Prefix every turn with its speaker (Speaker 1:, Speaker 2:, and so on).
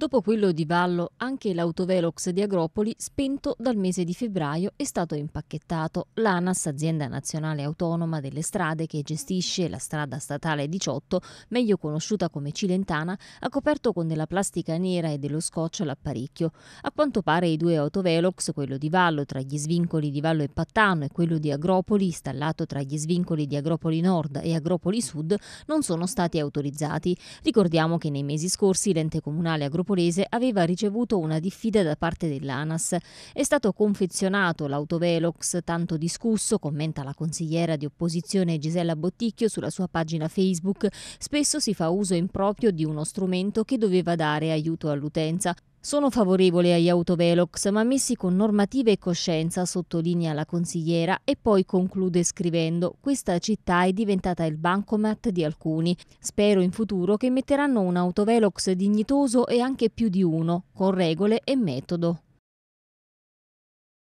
Speaker 1: Dopo quello di Vallo, anche l'autovelox di Agropoli, spento dal mese di febbraio, è stato impacchettato. L'ANAS, azienda nazionale autonoma delle strade che gestisce la strada statale 18, meglio conosciuta come Cilentana, ha coperto con della plastica nera e dello scotch l'apparecchio. A quanto pare i due autovelox, quello di Vallo tra gli svincoli di Vallo e Pattano e quello di Agropoli, installato tra gli svincoli di Agropoli Nord e Agropoli Sud, non sono stati autorizzati. Ricordiamo che nei mesi scorsi l'ente comunale Agropoli Napolese aveva ricevuto una diffida da parte dell'ANAS. È stato confezionato l'autovelox tanto discusso, commenta la consigliera di opposizione Gisella Botticchio sulla sua pagina Facebook. Spesso si fa uso improprio di uno strumento che doveva dare aiuto all'utenza. Sono favorevole agli autovelox, ma messi con normativa e coscienza, sottolinea la consigliera e poi conclude scrivendo «Questa città è diventata il bancomat di alcuni. Spero in futuro che metteranno un autovelox dignitoso e anche più di uno, con regole e metodo».